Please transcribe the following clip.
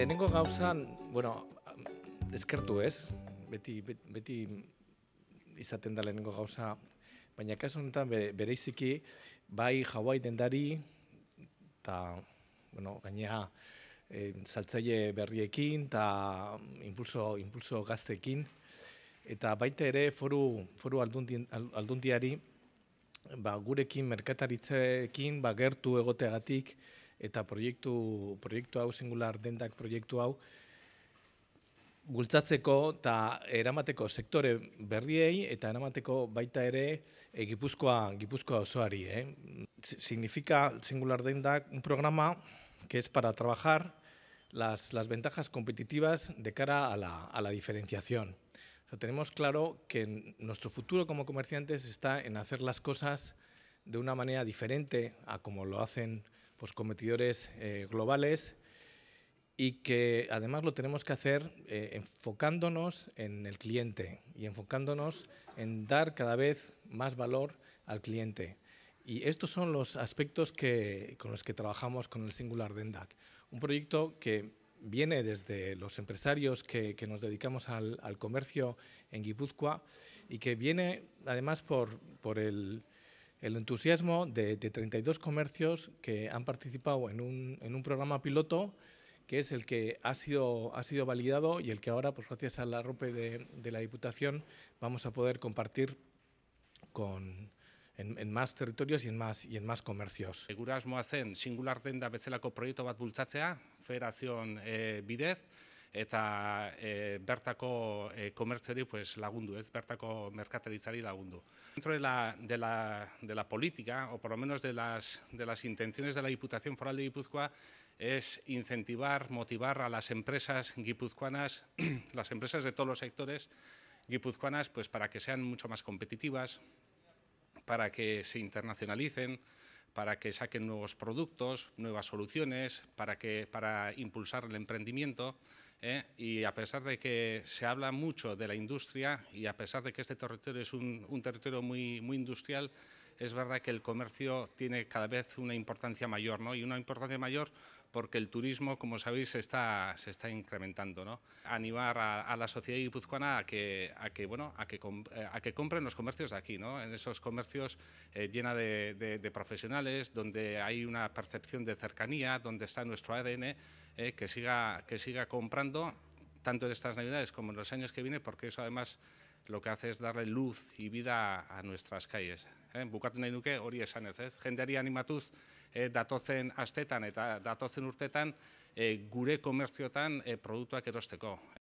lehenengo gauzan, bueno, ezkertu ez, beti, beti izaten da lehenengo gauza, baina kasu honetan bere, bereiziki, bai jauai dendari, eta, bueno, gainea, eh, saltzaile berriekin, eta impulso, impulso gaztekin, eta baita ere foru, foru aldundiari, ba, gurekin merkataritzekin, ba, gertu egoteagatik, eta proyecto, proyecto hau, singular dendak proiektu hau, bultzatzeko eta eramateko sektore berriei eta eramateko baita ere e, Gipuzkoa, Gipuzkoa osoari. Eh? Significa Singular Dendak un programa que es para trabajar las, las ventajas competitivas de cara a la, a la diferenciación. O tenemos claro que nuestro futuro como comerciantes está en hacer las cosas de una manera diferente a como lo hacen pues, competidores eh, globales y que además lo tenemos que hacer eh, enfocándonos en el cliente y enfocándonos en dar cada vez más valor al cliente. Y estos son los aspectos que, con los que trabajamos con el Singular Dendac, un proyecto que viene desde los empresarios que, que nos dedicamos al, al, comercio en Guipúzcoa y que viene además por, por el el entusiasmo de, 32 comercios que han participado en un, programa piloto que es el que ha sido, ha sido validado y el que ahora, pues gracias a la ROPE de, la Diputación, vamos a poder compartir con, en, más territorios y en más, y en más comercios. Segurasmo hacen singular denda bezalako proyecto bat bultzatzea, eh, bidez, eta e, bertako e, komertzeri pues, lagundu, ez bertako mercaterizari lagundu. Dentro de la, de, la, de la política, o por lo menos de las, de las intenciones de la Diputación Foral de Guipúzcoa, es incentivar, motivar a las empresas guipuzcoanas, las empresas de todos los sectores guipuzcoanas, pues para que sean mucho más competitivas, para que se internacionalicen, para que saquen nuevos productos, nuevas soluciones, para, que, para impulsar el emprendimiento. ¿eh? y a pesar de que se habla mucho de la industria y a pesar de que este territorio es un, territorio muy, muy industrial, es verdad que el comercio tiene cada vez una importancia mayor, ¿no? Y una importancia mayor porque el turismo, como sabéis, se está, se está incrementando, ¿no? Animar a, la sociedad guipuzcoana a que, a que, bueno, a que, eh, a que compren los comercios de aquí, ¿no? En esos comercios llenos eh, llena de, de profesionales, donde hay una percepción de cercanía, donde está nuestro ADN eh, que, siga, que siga comprando tanto en estas Navidades como en los años que vienen, porque eso además lo que hace es darle luz y vida a, nuestras calles. Eh? Bukatu nahi nuke hori esanez, ez? Jendeari animatuz eh, astetan eta datozen urtetan eh, gure comerciotan, eh, produktuak